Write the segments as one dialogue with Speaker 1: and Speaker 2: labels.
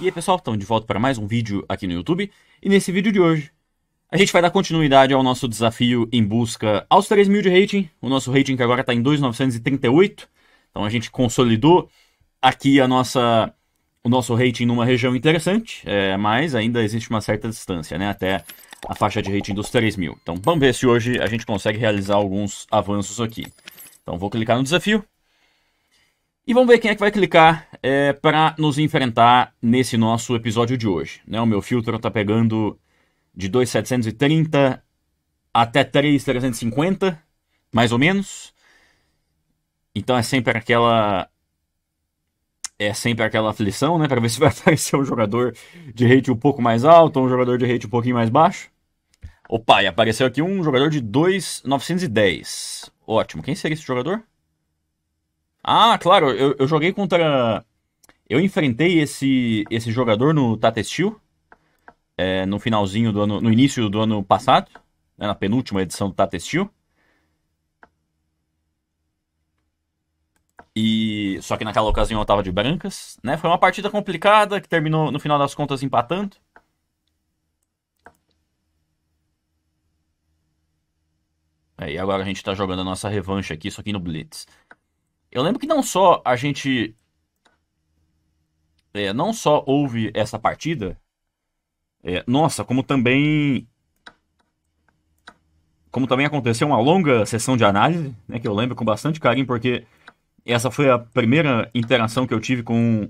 Speaker 1: E aí pessoal, estamos de volta para mais um vídeo aqui no YouTube. E nesse vídeo de hoje, a gente vai dar continuidade ao nosso desafio em busca aos 3 mil de rating. O nosso rating que agora está em 2,938. Então a gente consolidou aqui a nossa, o nosso rating numa região interessante, é, mas ainda existe uma certa distância, né? Até a faixa de rating dos 3 mil. Então vamos ver se hoje a gente consegue realizar alguns avanços aqui. Então vou clicar no desafio. E vamos ver quem é que vai clicar é, para nos enfrentar nesse nosso episódio de hoje. Né? O meu filtro está pegando de 2,730 até 3,350, mais ou menos. Então é sempre aquela é sempre aquela aflição, né, para ver se vai aparecer um jogador de rate um pouco mais alto ou um jogador de rate um pouquinho mais baixo. Opa, e apareceu aqui um jogador de 2,910. Ótimo. Quem seria esse jogador? Ah, claro, eu, eu joguei contra. Eu enfrentei esse, esse jogador no Tata Steel, é, no finalzinho do ano. No início do ano passado, né, na penúltima edição do Tata Steel. E só que naquela ocasião eu tava de brancas, né? Foi uma partida complicada que terminou no final das contas empatando. É, e agora a gente tá jogando a nossa revanche aqui, só que no Blitz. Eu lembro que não só a gente. É, não só houve essa partida. É, nossa, como também. Como também aconteceu uma longa sessão de análise, né, que eu lembro com bastante carinho, porque essa foi a primeira interação que eu tive com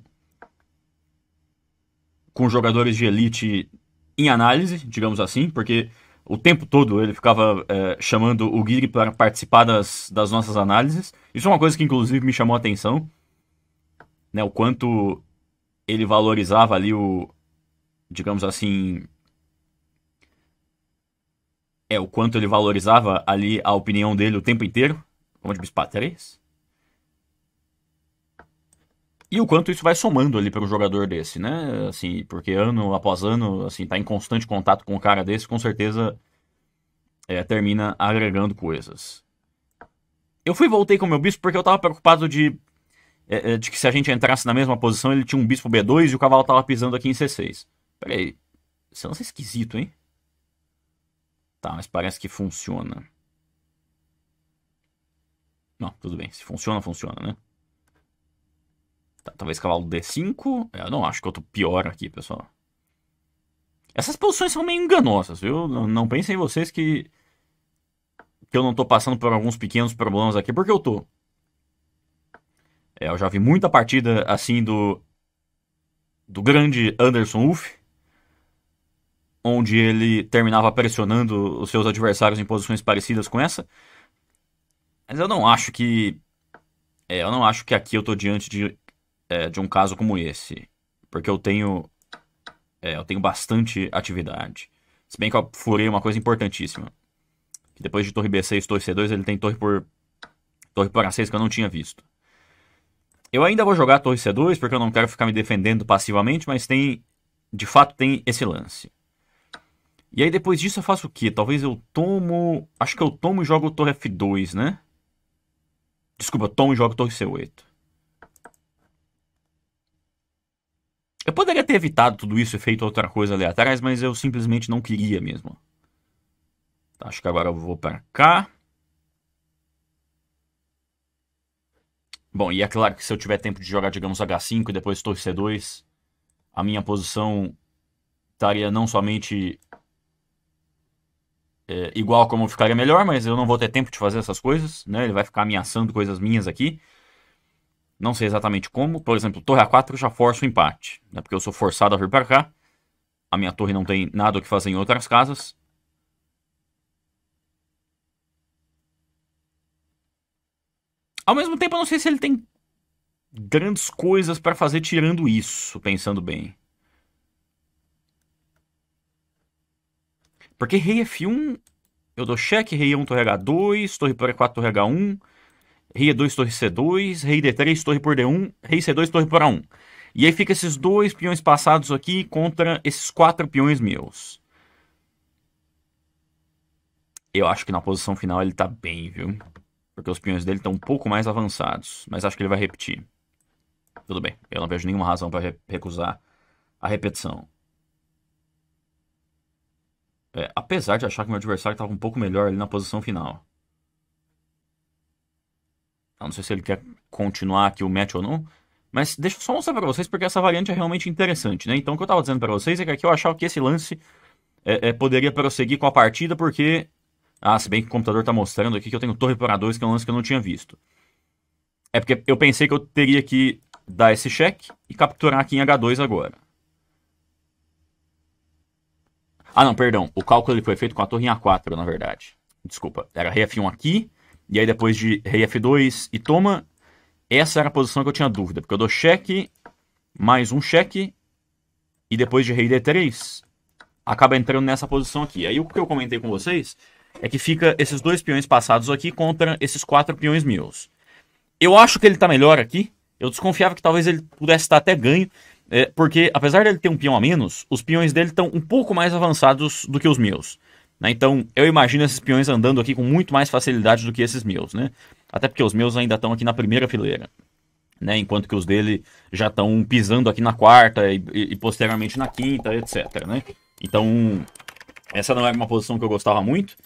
Speaker 1: com jogadores de elite em análise, digamos assim, porque o tempo todo ele ficava é, chamando o Guiri para participar das, das nossas análises. Isso é uma coisa que, inclusive, me chamou a atenção. Né, o quanto ele valorizava ali o, digamos assim, é o quanto ele valorizava ali a opinião dele o tempo inteiro. Vamos de bispa 3. E o quanto isso vai somando ali para um jogador desse, né? Assim, porque ano após ano, assim, tá em constante contato com um cara desse, com certeza é, termina agregando coisas. Eu fui e voltei com o meu bispo porque eu tava preocupado de, é, é de que se a gente entrasse na mesma posição, ele tinha um bispo B2 e o cavalo tava pisando aqui em C6. Peraí, esse é lance é esquisito, hein? Tá, mas parece que funciona. Não, tudo bem. Se funciona, funciona, né? Tá, talvez cavalo D5. É, eu não acho que eu tô pior aqui, pessoal. Essas posições são meio enganosas, viu? Não, não pensem vocês que que eu não tô passando por alguns pequenos problemas aqui, porque eu tô. É, eu já vi muita partida assim do do grande Anderson Uff, onde ele terminava pressionando os seus adversários em posições parecidas com essa. Mas eu não acho que é, eu não acho que aqui eu tô diante de, é, de um caso como esse, porque eu tenho é, eu tenho bastante atividade. Se bem que eu furei uma coisa importantíssima. Que depois de torre B6, torre C2, ele tem torre por torre por A6 que eu não tinha visto. Eu ainda vou jogar torre C2 porque eu não quero ficar me defendendo passivamente, mas tem de fato tem esse lance. E aí depois disso eu faço o quê? Talvez eu tomo, acho que eu tomo e jogo torre F2, né? Desculpa, eu tomo e jogo torre C8. Eu poderia ter evitado tudo isso e feito outra coisa ali atrás, mas eu simplesmente não queria mesmo. Acho que agora eu vou para cá. Bom, e é claro que se eu tiver tempo de jogar, digamos, H5 e depois torre C2, a minha posição estaria não somente é, igual como ficaria melhor, mas eu não vou ter tempo de fazer essas coisas, né? Ele vai ficar ameaçando coisas minhas aqui. Não sei exatamente como. Por exemplo, torre A4 já força o empate, né? Porque eu sou forçado a vir para cá. A minha torre não tem nada o que fazer em outras casas. Ao mesmo tempo, eu não sei se ele tem grandes coisas para fazer tirando isso, pensando bem. Porque rei F1, eu dou cheque, rei 1, torre H2, torre por E4, torre H1, rei E2, torre C2, rei D3, torre por D1, rei C2, torre por A1. E aí fica esses dois peões passados aqui contra esses quatro peões meus. Eu acho que na posição final ele tá bem, viu? Porque os peões dele estão um pouco mais avançados. Mas acho que ele vai repetir. Tudo bem. Eu não vejo nenhuma razão para re recusar a repetição. É, apesar de achar que meu adversário estava um pouco melhor ali na posição final. Eu não sei se ele quer continuar aqui o match ou não. Mas deixa eu só mostrar para vocês, porque essa variante é realmente interessante, né? Então, o que eu estava dizendo para vocês é que aqui eu achava que esse lance é, é, poderia prosseguir com a partida, porque ah, se bem que o computador está mostrando aqui que eu tenho torre para 2, que é um lance que eu não tinha visto. É porque eu pensei que eu teria que dar esse check e capturar aqui em H2 agora. Ah, não, perdão. O cálculo foi feito com a torre em A4, na verdade. Desculpa. Era rei F1 aqui, e aí depois de rei F2 e toma. Essa era a posição que eu tinha dúvida, porque eu dou cheque, mais um cheque, e depois de rei D3, acaba entrando nessa posição aqui. Aí o que eu comentei com vocês é que fica esses dois peões passados aqui contra esses quatro peões meus. Eu acho que ele tá melhor aqui. Eu desconfiava que talvez ele pudesse estar até ganho, é, porque apesar dele ter um peão a menos, os peões dele estão um pouco mais avançados do que os meus. Né? Então, eu imagino esses peões andando aqui com muito mais facilidade do que esses meus, né? Até porque os meus ainda estão aqui na primeira fileira, né? Enquanto que os dele já estão pisando aqui na quarta e, e, e posteriormente na quinta, etc, né? Então, essa não era é uma posição que eu gostava muito.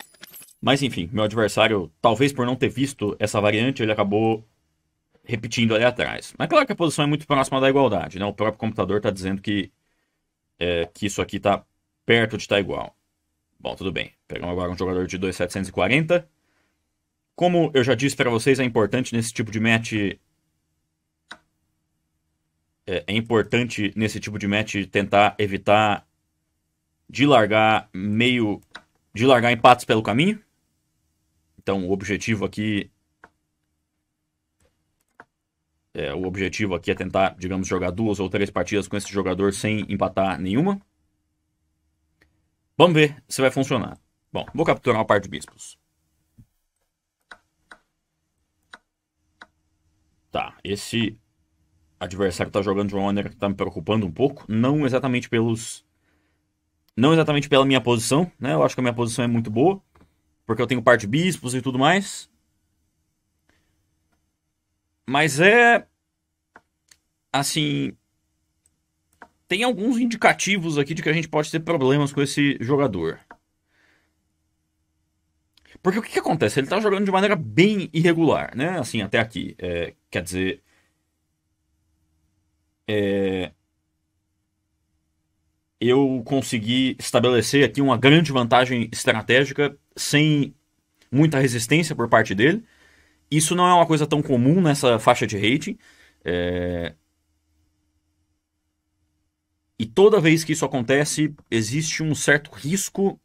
Speaker 1: Mas enfim, meu adversário, talvez por não ter visto essa variante, ele acabou repetindo ali atrás. Mas claro que a posição é muito próxima da igualdade, né? O próprio computador está dizendo que, é, que isso aqui está perto de estar tá igual. Bom, tudo bem. Pegamos agora um jogador de 2,740. Como eu já disse para vocês, é importante nesse tipo de match... É, é importante nesse tipo de match tentar evitar de largar meio... De largar empates pelo caminho. Então, o objetivo aqui. É, o objetivo aqui é tentar, digamos, jogar duas ou três partidas com esse jogador sem empatar nenhuma. Vamos ver se vai funcionar. Bom, vou capturar uma parte de bispos. Tá, esse adversário tá jogando de uma maneira que tá me preocupando um pouco. Não exatamente pelos. Não exatamente pela minha posição, né? Eu acho que a minha posição é muito boa porque eu tenho parte bispos e tudo mais. Mas é assim, tem alguns indicativos aqui de que a gente pode ter problemas com esse jogador. Porque o que, que acontece? Ele tá jogando de maneira bem irregular, né? Assim, até aqui. É, quer dizer. É, eu consegui estabelecer aqui uma grande vantagem estratégica sem muita resistência por parte dele. Isso não é uma coisa tão comum nessa faixa de rating. É... E toda vez que isso acontece, existe um certo risco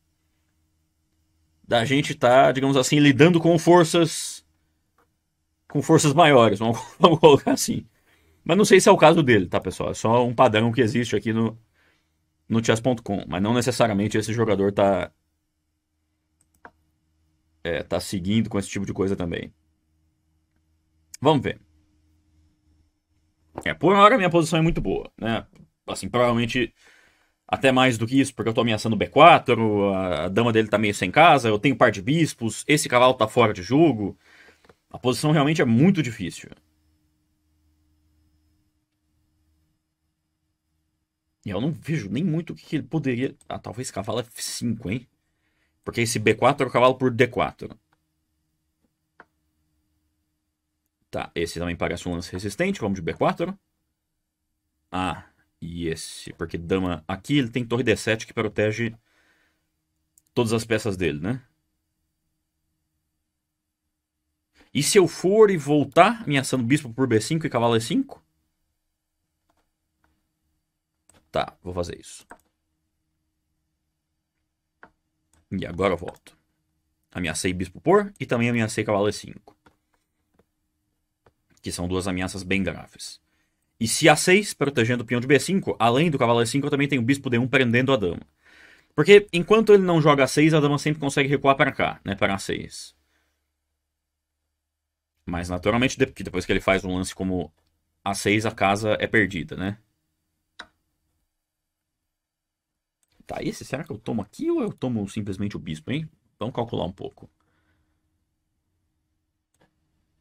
Speaker 1: da gente estar, tá, digamos assim, lidando com forças com forças maiores, vamos, vamos, colocar assim. Mas não sei se é o caso dele, tá, pessoal? É só um padrão que existe aqui no, no chess.com. Mas não necessariamente esse jogador tá, é, tá seguindo com esse tipo de coisa também. Vamos ver. É, por hora minha posição é muito boa, né? Assim, provavelmente até mais do que isso, porque eu tô ameaçando o B4, a, a dama dele tá meio sem casa, eu tenho par de bispos, esse cavalo tá fora de jogo. A posição realmente é muito difícil. E eu não vejo nem muito o que ele poderia. Ah, talvez cavalo F5, hein? Porque esse B4 é o cavalo por D4. Tá, esse também parece um lance resistente, como de B4. Ah, e esse. Porque dama aqui ele tem torre D7 que protege todas as peças dele, né? E se eu for e voltar ameaçando bispo por B5 e cavalo E5? É tá, vou fazer isso. E agora eu volto. Ameacei bispo por e também ameacei cavalo E5. Que são duas ameaças bem graves. E se A6, protegendo o peão de B5, além do cavalo E5, eu também tenho o bispo D1 prendendo a dama. Porque enquanto ele não joga A6, a dama sempre consegue recuar para cá, né? Para A6. Mas naturalmente, depois que ele faz um lance como A6, a casa é perdida, né? tá, esse será que eu tomo aqui ou eu tomo simplesmente o bispo, hein? Vamos calcular um pouco.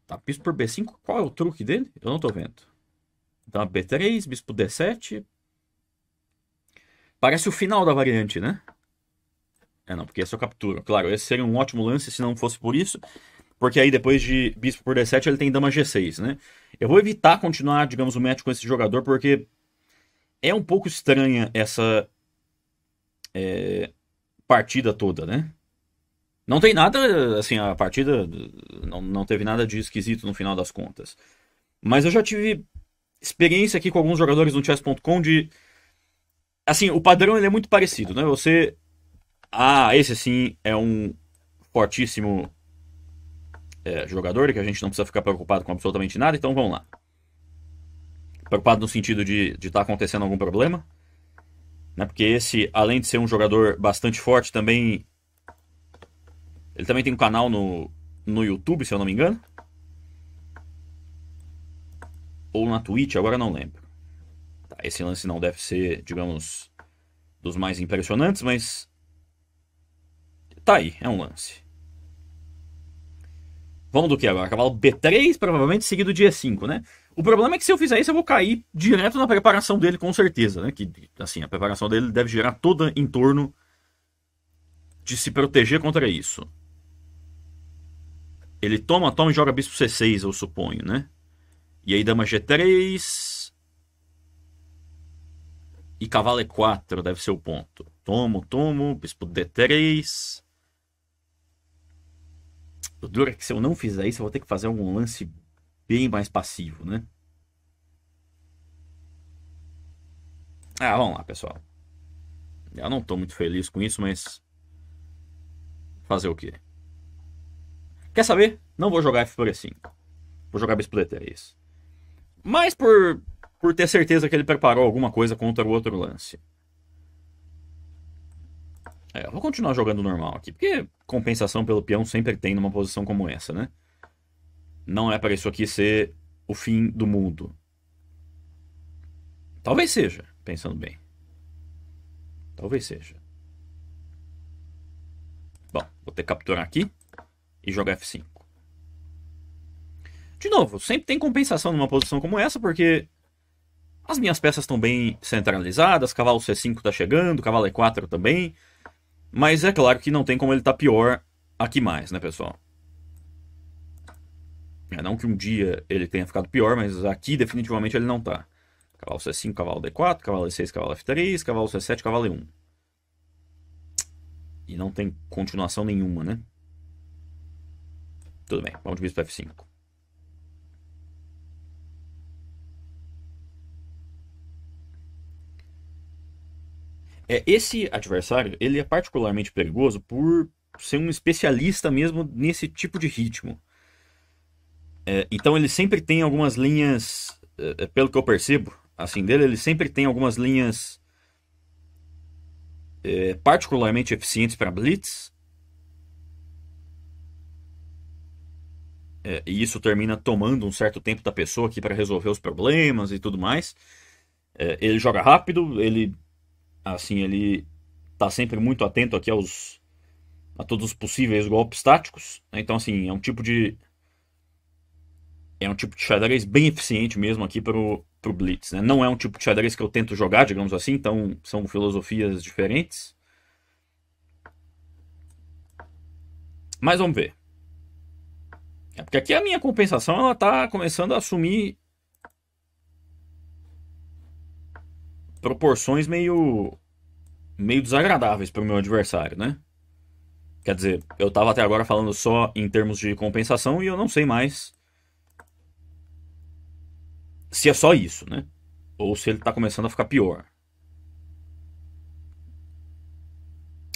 Speaker 1: Tá, bispo por B5, qual é o truque dele? Eu não tô vendo. dá então, é B3, bispo D7. Parece o final da variante, né? É, não, porque esse eu capturo. Claro, esse seria um ótimo lance se não fosse por isso. Porque aí depois de bispo por D7 ele tem dama G6, né? Eu vou evitar continuar, digamos, o match com esse jogador porque é um pouco estranha essa é, partida toda, né? Não tem nada, assim, a partida não, não teve nada de esquisito no final das contas. Mas eu já tive experiência aqui com alguns jogadores no chess.com de. Assim, o padrão ele é muito parecido, né? Você. Ah, esse sim é um fortíssimo é, jogador, que a gente não precisa ficar preocupado com absolutamente nada, então vamos lá. Preocupado no sentido de estar de tá acontecendo algum problema. Né? Porque esse, além de ser um jogador bastante forte, também. Ele também tem um canal no, no YouTube, se eu não me engano. Ou na Twitch, agora não lembro. Tá, esse lance não deve ser, digamos, dos mais impressionantes, mas. Tá aí, é um lance. Vamos do que agora? Cavalo B3, provavelmente seguido dia 5, né? O problema é que se eu fizer isso, eu vou cair direto na preparação dele, com certeza, né? Que, assim, a preparação dele deve girar toda em torno de se proteger contra isso. Ele toma, toma e joga bispo C6, eu suponho, né? E aí dama G3... E cavalo E4 deve ser o ponto. Tomo, tomo, bispo D3... O duro é que se eu não fizer isso, eu vou ter que fazer algum lance bem mais passivo, né? Ah, vamos lá, pessoal. Eu não estou muito feliz com isso, mas. Fazer o quê? Quer saber? Não vou jogar F5. Vou jogar é isso. Mas por, por ter certeza que ele preparou alguma coisa contra o outro lance. É, eu vou continuar jogando normal aqui, porque compensação pelo peão sempre tem numa posição como essa, né? não é para isso aqui ser o fim do mundo. Talvez seja, pensando bem. Talvez seja. Bom, vou ter que capturar aqui e jogar F5. De novo, sempre tem compensação numa posição como essa, porque as minhas peças estão bem centralizadas, cavalo C5 está chegando, cavalo E4 também. Mas é claro que não tem como ele estar tá pior aqui mais, né, pessoal? É, não que um dia ele tenha ficado pior, mas aqui definitivamente ele não está. Cavalo C5, cavalo D4, cavalo E6, cavalo F3, cavalo C7, cavalo E1. E não tem continuação nenhuma, né? Tudo bem, vamos de bispo F5. É, esse adversário, ele é particularmente perigoso por ser um especialista mesmo nesse tipo de ritmo. É, então ele sempre tem algumas linhas, é, é, pelo que eu percebo, assim dele, ele sempre tem algumas linhas é, particularmente eficientes para blitz. É, e isso termina tomando um certo tempo da pessoa aqui para resolver os problemas e tudo mais. É, ele joga rápido, ele assim ele está sempre muito atento aqui aos a todos os possíveis golpes táticos. Né? Então assim é um tipo de é um tipo de xadrez bem eficiente mesmo aqui para o Blitz. Né? Não é um tipo de xadrez que eu tento jogar, digamos assim, então são filosofias diferentes. Mas vamos ver. É porque aqui a minha compensação ela está começando a assumir proporções meio meio desagradáveis para o meu adversário, né? Quer dizer, eu estava até agora falando só em termos de compensação e eu não sei mais se é só isso, né? Ou se ele está começando a ficar pior.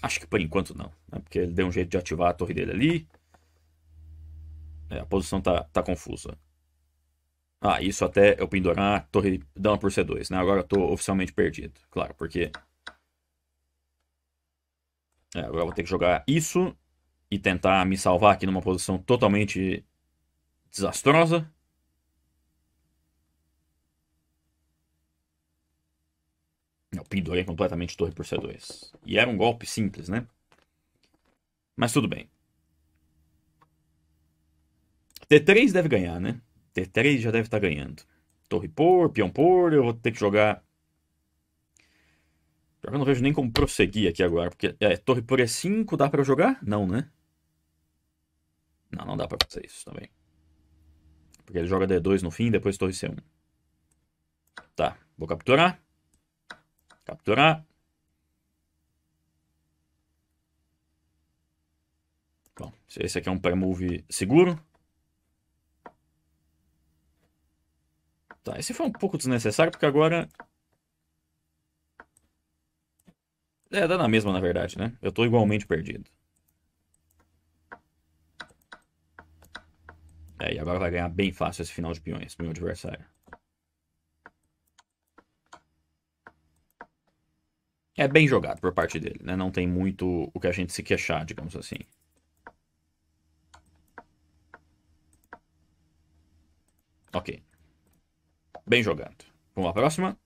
Speaker 1: Acho que por enquanto não, né? porque ele deu um jeito de ativar a torre dele ali. É, a posição tá, tá confusa. Ah, isso até eu pendurar a torre dama por C2, né? Agora eu tô oficialmente perdido, claro, porque... É, agora eu vou ter que jogar isso e tentar me salvar aqui numa posição totalmente desastrosa. destrupido completamente torre por C2. E era um golpe simples, né? Mas tudo bem. T3 deve ganhar, né? T3 já deve estar tá ganhando. Torre por, peão por, eu vou ter que jogar... eu não vejo nem como prosseguir aqui agora, porque é, torre por E5 dá pra jogar? Não, né? Não, não dá pra fazer isso também. Porque ele joga D2 no fim, e depois torre C1. Tá, vou capturar capturar. Bom, esse aqui é um pré-move seguro. Tá, esse foi um pouco desnecessário, porque agora... É, dá na mesma, na verdade, né? Eu tô igualmente perdido. É, e agora vai ganhar bem fácil esse final de peões, meu adversário. É bem jogado por parte dele, né? Não tem muito o que a gente se queixar, digamos assim. Ok. Bem jogado. Vamos à próxima.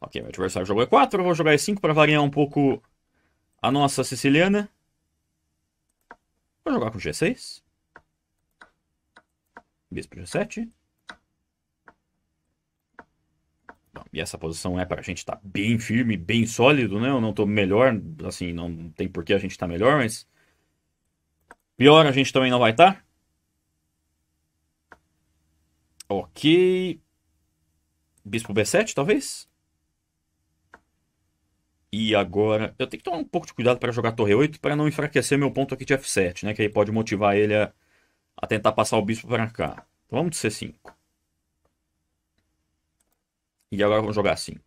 Speaker 1: Ok, o adversário jogou E4, eu vou jogar E5 para variar um pouco a nossa siciliana. Vou jogar com G6. Bispo G7. e essa posição é para a gente estar tá bem firme, bem sólido, né? Eu não estou melhor, assim, não tem por que a gente estar tá melhor, mas pior a gente também não vai estar. Tá. Ok. Bispo B7, talvez? E agora, eu tenho que tomar um pouco de cuidado para jogar torre 8 para não enfraquecer meu ponto aqui de F7, né? Que aí pode motivar ele a, a tentar passar o bispo para cá. Então vamos de C5. E agora vamos jogar 5.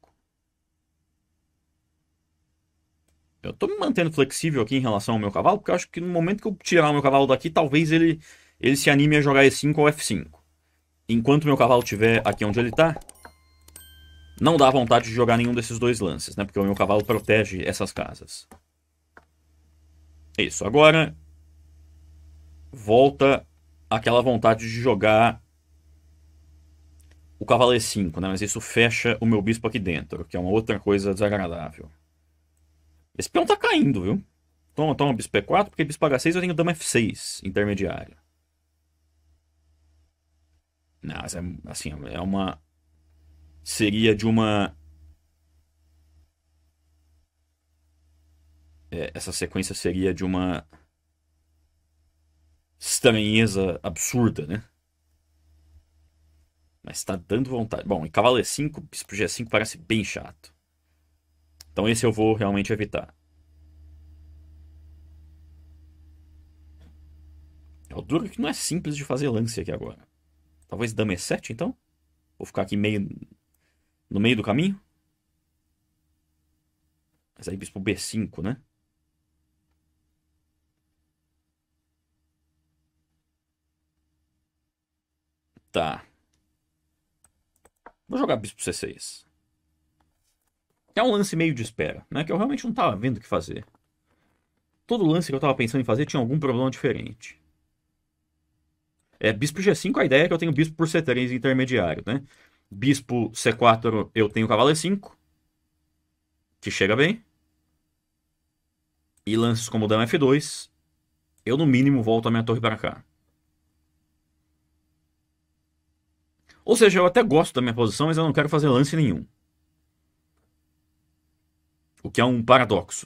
Speaker 1: Eu tô me mantendo flexível aqui em relação ao meu cavalo, porque eu acho que no momento que eu tirar o meu cavalo daqui, talvez ele, ele se anime a jogar E5 ou F5. Enquanto meu cavalo estiver aqui onde ele tá, não dá vontade de jogar nenhum desses dois lances, né? Porque o meu cavalo protege essas casas. Isso, agora volta aquela vontade de jogar o cavalo é 5, né? Mas isso fecha o meu bispo aqui dentro, que é uma outra coisa desagradável. Esse peão tá caindo, viu? Toma, toma bispo E4, é porque bispo H6 eu tenho dama F6, intermediário. Não, é, assim, é uma... Seria de uma... É, essa sequência seria de uma... Estranheza absurda, né? Mas tá dando vontade. Bom, e cavalo E5, é bispo G5 é parece bem chato. Então esse eu vou realmente evitar. É o duro que não é simples de fazer lance aqui agora. Talvez dama é E7, então? Vou ficar aqui meio... No meio do caminho? Mas aí bispo B5, né? Tá. Vou jogar bispo c6. É um lance meio de espera, né? Que eu realmente não estava vendo o que fazer. Todo lance que eu estava pensando em fazer tinha algum problema diferente. É, bispo g5, a ideia é que eu tenho bispo por c3 intermediário, né? Bispo c4, eu tenho cavalo e5, que chega bem. E lances como o dama f2, eu no mínimo volto a minha torre para cá. Ou seja, eu até gosto da minha posição, mas eu não quero fazer lance nenhum. O que é um paradoxo.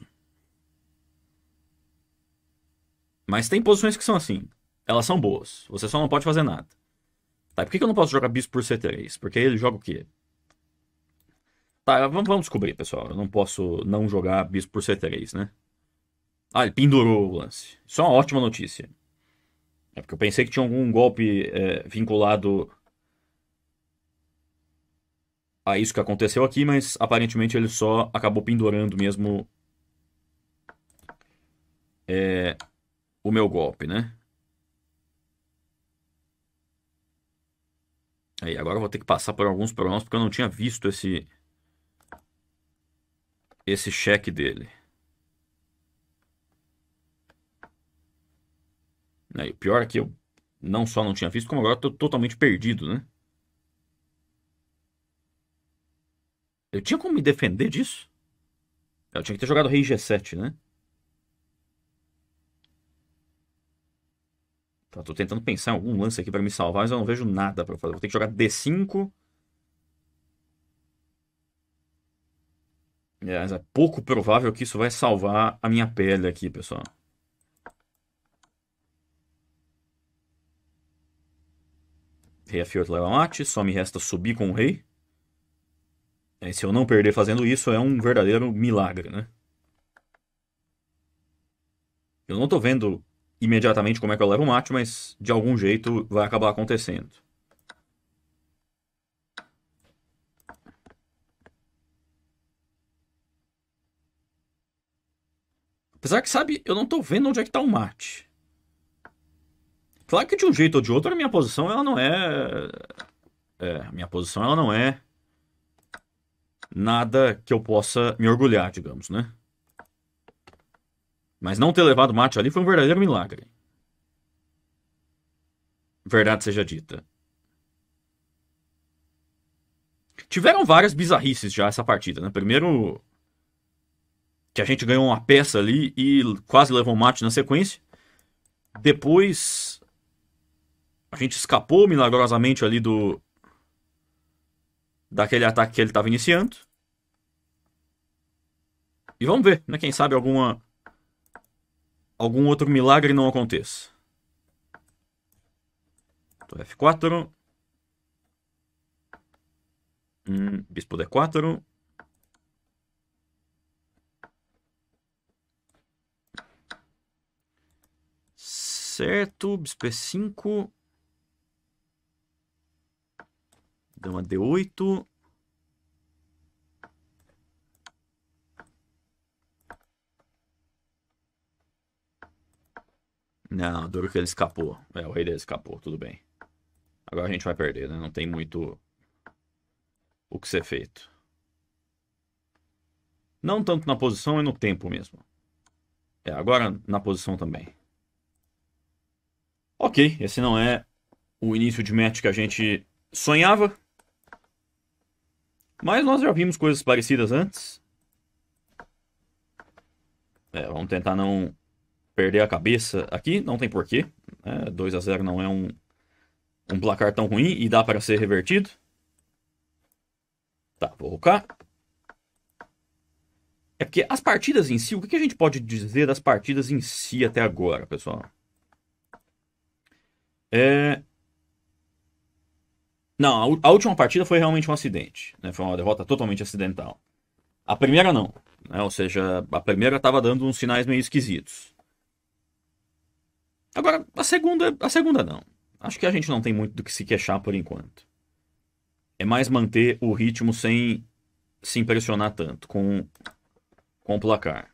Speaker 1: Mas tem posições que são assim. Elas são boas. Você só não pode fazer nada. Tá, por que eu não posso jogar bispo por C3? Porque ele joga o quê? Tá, vamos descobrir, pessoal. Eu não posso não jogar bispo por C3, né? Ah, ele pendurou o lance. Isso é uma ótima notícia. É porque eu pensei que tinha algum golpe é, vinculado a isso que aconteceu aqui, mas aparentemente ele só acabou pendurando mesmo é, o meu golpe, né? Aí, agora eu vou ter que passar por alguns problemas porque eu não tinha visto esse esse cheque dele. Aí, o pior é que eu não só não tinha visto, como agora estou totalmente perdido, né? Eu tinha como me defender disso? Eu tinha que ter jogado rei G7, né? Tá, tô tentando pensar em algum lance aqui para me salvar, mas eu não vejo nada para fazer. Vou ter que jogar D5. É, mas é pouco provável que isso vai salvar a minha pele aqui, pessoal. Rei F8 leva mate, só me resta subir com o rei. E é, se eu não perder fazendo isso, é um verdadeiro milagre, né? Eu não estou vendo imediatamente como é que eu levo o mate, mas de algum jeito vai acabar acontecendo. Apesar que, sabe, eu não estou vendo onde é que tá o mate. Claro que de um jeito ou de outro a minha posição ela não é... É, a minha posição ela não é nada que eu possa me orgulhar, digamos, né? Mas não ter levado mate ali foi um verdadeiro milagre. Verdade seja dita. Tiveram várias bizarrices já essa partida, né? Primeiro que a gente ganhou uma peça ali e quase levou mate na sequência. Depois a gente escapou milagrosamente ali do daquele ataque que ele estava iniciando. E vamos ver, né? Quem sabe alguma algum outro milagre não aconteça. Então, F4. Hum, bispo D4. Certo, bispo E5. uma D8. Não, duro que ele escapou. É, o rei dele escapou, tudo bem. Agora a gente vai perder, né? Não tem muito o que ser feito. Não tanto na posição e no tempo mesmo. É, agora na posição também. Ok, esse não é o início de match que a gente sonhava. Mas nós já vimos coisas parecidas antes. É, vamos tentar não perder a cabeça aqui, não tem porquê. É, né? 2 a 0 não é um, um placar tão ruim e dá para ser revertido. Tá, vou colocar. É porque as partidas em si, o que a gente pode dizer das partidas em si até agora, pessoal? É, não, a, última partida foi realmente um acidente. Né? Foi uma derrota totalmente acidental. A primeira não. Né? Ou seja, a primeira estava dando uns sinais meio esquisitos. Agora, a segunda, a segunda não. Acho que a gente não tem muito do que se queixar por enquanto. É mais manter o ritmo sem se impressionar tanto com, com o placar.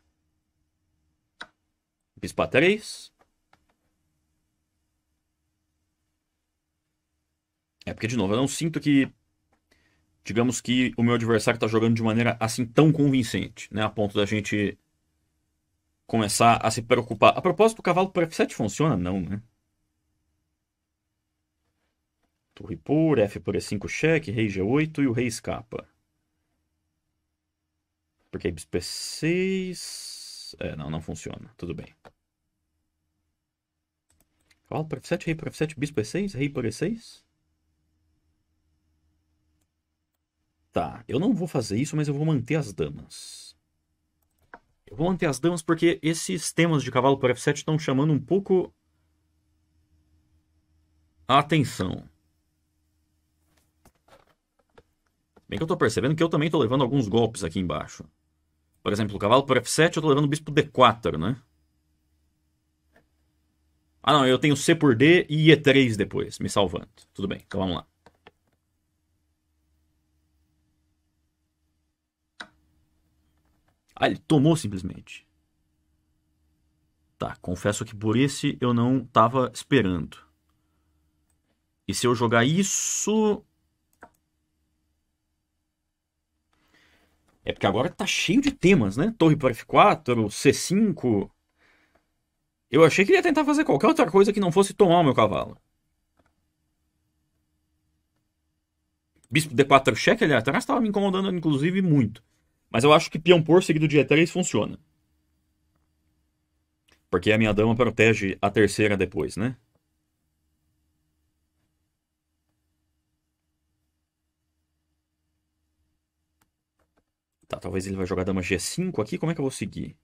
Speaker 1: Bispa 3, É porque, de novo, eu não sinto que, digamos que o meu adversário está jogando de maneira assim tão convincente, né? A ponto da gente começar a se preocupar. A propósito, o cavalo por F7 funciona? Não, né? Torre por, F por E5 cheque, rei G8 e o rei escapa. Porque bispo P6... É, não, não funciona. Tudo bem. Cavalo por F7, rei por F7, bispo E6, rei por E6... Tá, eu não vou fazer isso, mas eu vou manter as damas. Eu vou manter as damas porque esses temas de cavalo por F7 estão chamando um pouco a atenção. Bem que eu tô percebendo que eu também tô levando alguns golpes aqui embaixo. Por exemplo, o cavalo por F7 eu tô levando o bispo D4, né? Ah não, eu tenho C por D e E3 depois, me salvando. Tudo bem, então vamos lá. Ah, ele tomou simplesmente. Tá, confesso que por esse eu não estava esperando. E se eu jogar isso. É porque agora tá cheio de temas, né? Torre para F4, C5. Eu achei que ele ia tentar fazer qualquer outra coisa que não fosse tomar o meu cavalo. Bispo D4 cheque ali atrás Tava me incomodando, inclusive, muito. Mas eu acho que peão por seguido de E3 funciona. Porque é a minha dama protege a terceira depois, né? Tá, talvez ele vai jogar dama G5 aqui. Como é que eu vou seguir?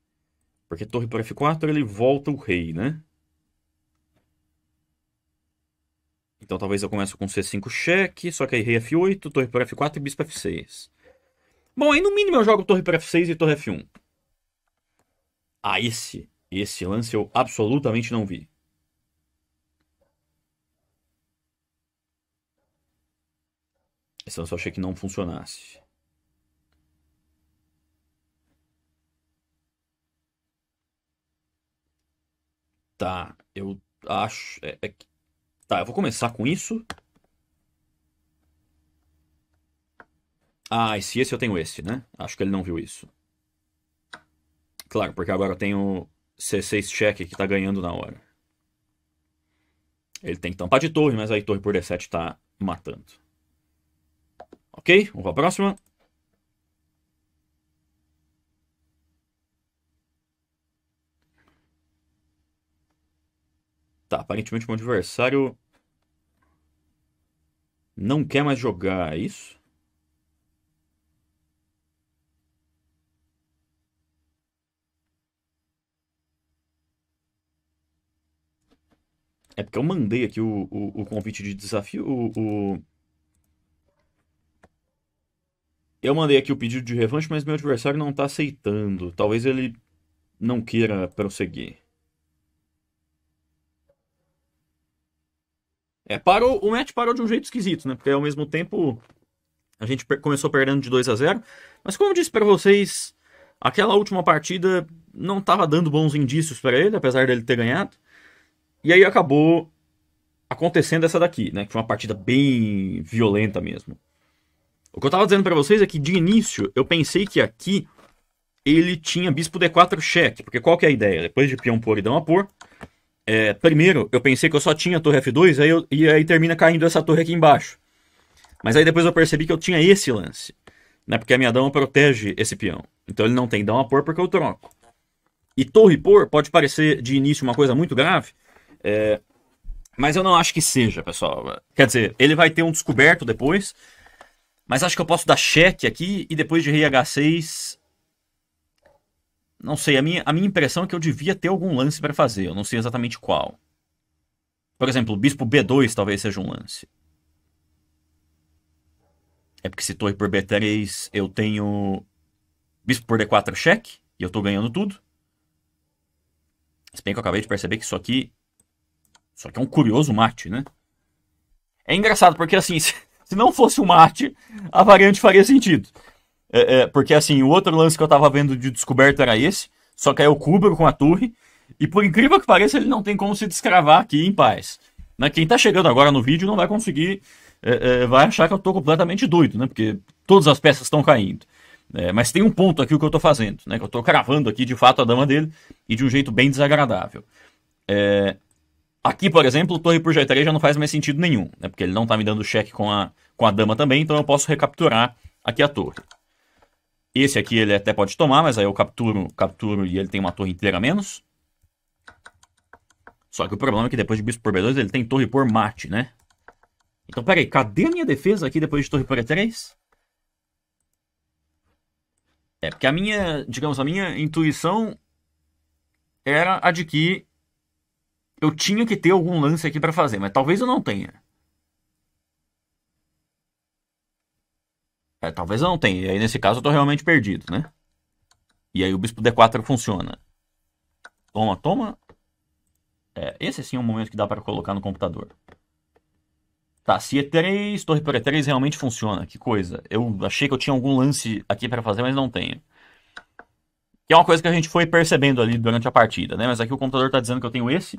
Speaker 1: Porque torre por F4 ele volta o rei, né? Então talvez eu comece com C5 cheque, só que aí rei F8, torre por F4 e bispo F6. Bom, aí no mínimo eu jogo torre para F6 e torre F1. Ah, esse, esse lance eu absolutamente não vi. Esse lance eu achei que não funcionasse. Tá, eu acho... É, é... Tá, eu vou começar com isso. Ah, se esse eu tenho esse, né? Acho que ele não viu isso. Claro, porque agora eu tenho C6 check que tá ganhando na hora. Ele tem que tampar de torre, mas aí torre por D7 tá matando. Ok, vamos pra próxima. Tá, aparentemente meu adversário não quer mais jogar, é isso? É porque eu mandei aqui o, o, o convite de desafio. O, o, Eu mandei aqui o pedido de revanche, mas meu adversário não tá aceitando. Talvez ele não queira prosseguir. É, parou, o match parou de um jeito esquisito, né? Porque ao mesmo tempo a gente começou perdendo de 2 a 0 Mas como eu disse para vocês, aquela última partida não estava dando bons indícios para ele, apesar dele ter ganhado. E aí acabou acontecendo essa daqui, né? Que foi uma partida bem violenta mesmo. O que eu tava dizendo para vocês é que de início eu pensei que aqui ele tinha bispo d4 cheque, porque qual que é a ideia? Depois de peão por e dama por, é, primeiro eu pensei que eu só tinha torre f2 aí eu, e aí termina caindo essa torre aqui embaixo. Mas aí depois eu percebi que eu tinha esse lance, né? Porque a minha dama protege esse peão. Então ele não tem dama por porque eu troco. E torre por pode parecer de início uma coisa muito grave, é, mas eu não acho que seja, pessoal. Quer dizer, ele vai ter um descoberto depois. Mas acho que eu posso dar cheque aqui e depois de rei H6. Não sei, a minha, a minha impressão é que eu devia ter algum lance para fazer. Eu não sei exatamente qual. Por exemplo, bispo B2 talvez seja um lance. É porque se torre por B3 eu tenho bispo por D4 é cheque e eu estou ganhando tudo. Se bem que eu acabei de perceber que isso aqui só que é um curioso mate, né? É engraçado, porque assim, se não fosse o mate, a variante faria sentido. É, é, porque assim, o outro lance que eu tava vendo de descoberta era esse, só que aí eu cubro com a torre, e por incrível que pareça, ele não tem como se descravar aqui em paz. Né? Quem tá chegando agora no vídeo não vai conseguir, é, é vai achar que eu tô completamente doido, né? Porque todas as peças estão caindo. É, mas tem um ponto aqui o que eu tô fazendo, né? Que eu tô cravando aqui de fato a dama dele, e de um jeito bem desagradável. É, Aqui, por exemplo, torre por g3 já não faz mais sentido nenhum, né? porque ele não está me dando cheque com a, com a dama também, então eu posso recapturar aqui a torre. Esse aqui ele até pode tomar, mas aí eu capturo, capturo e ele tem uma torre inteira a menos. Só que o problema é que depois de bispo por b2 ele tem torre por mate, né? Então, peraí, cadê a minha defesa aqui depois de torre por e3? É, porque a minha, digamos, a minha intuição era a de que eu tinha que ter algum lance aqui para fazer, mas talvez eu não tenha. É, talvez eu não tenha. E aí, nesse caso, eu tô realmente perdido, né? E aí o bispo D4 funciona. Toma, toma. É, esse sim é um momento que dá para colocar no computador. Tá, se E3, é torre por E3 é realmente funciona, que coisa. Eu achei que eu tinha algum lance aqui para fazer, mas não tenho. Que é uma coisa que a gente foi percebendo ali durante a partida, né? Mas aqui o computador está dizendo que eu tenho esse,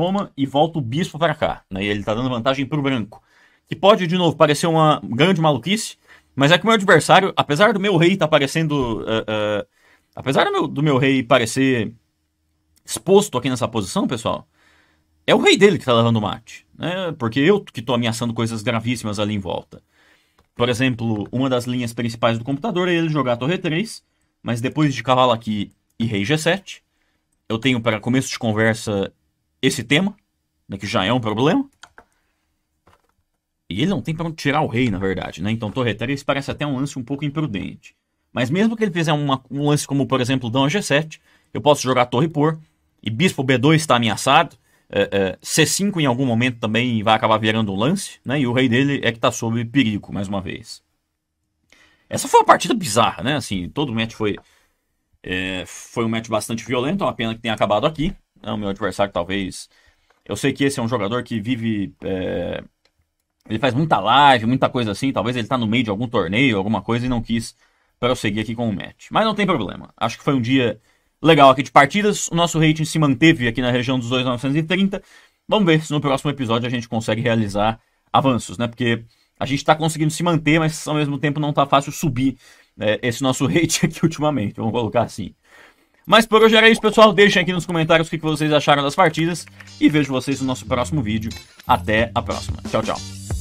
Speaker 1: toma e volta o bispo para cá. Né? E ele está dando vantagem para o branco. Que pode, de novo, parecer uma grande maluquice, mas é que o meu adversário, apesar do meu rei estar tá parecendo. Uh, uh, apesar do meu, do meu rei parecer exposto aqui nessa posição, pessoal, é o rei dele que está levando mate. Né? Porque eu que estou ameaçando coisas gravíssimas ali em volta. Por exemplo, uma das linhas principais do computador é ele jogar a torre 3, mas depois de cavalo aqui e rei G7, eu tenho para começo de conversa esse tema, né, que já é um problema. E ele não tem para onde tirar o rei, na verdade, né? Então torre 3 parece até um lance um pouco imprudente. Mas mesmo que ele fizer uma, um lance como, por exemplo, dama G7, eu posso jogar torre por, e bispo B2 está ameaçado, é, é, C5 em algum momento também vai acabar virando um lance, né? E o rei dele é que está sob perigo, mais uma vez. Essa foi uma partida bizarra, né? Assim, todo o match foi, é, foi um match bastante violento, é uma pena que tenha acabado aqui não, meu adversário talvez. Eu sei que esse é um jogador que vive. É... Ele faz muita live, muita coisa assim. Talvez ele tá no meio de algum torneio, alguma coisa, e não quis prosseguir aqui com o match. Mas não tem problema. Acho que foi um dia legal aqui de partidas. O nosso rating se manteve aqui na região dos 2,930. Vamos ver se no próximo episódio a gente consegue realizar avanços, né? Porque a gente tá conseguindo se manter, mas ao mesmo tempo não tá fácil subir né, esse nosso rate aqui ultimamente. Vamos colocar assim. Mas por hoje era isso, pessoal. Deixem aqui nos comentários o que vocês acharam das partidas. E vejo vocês no nosso próximo vídeo. Até a próxima. Tchau, tchau.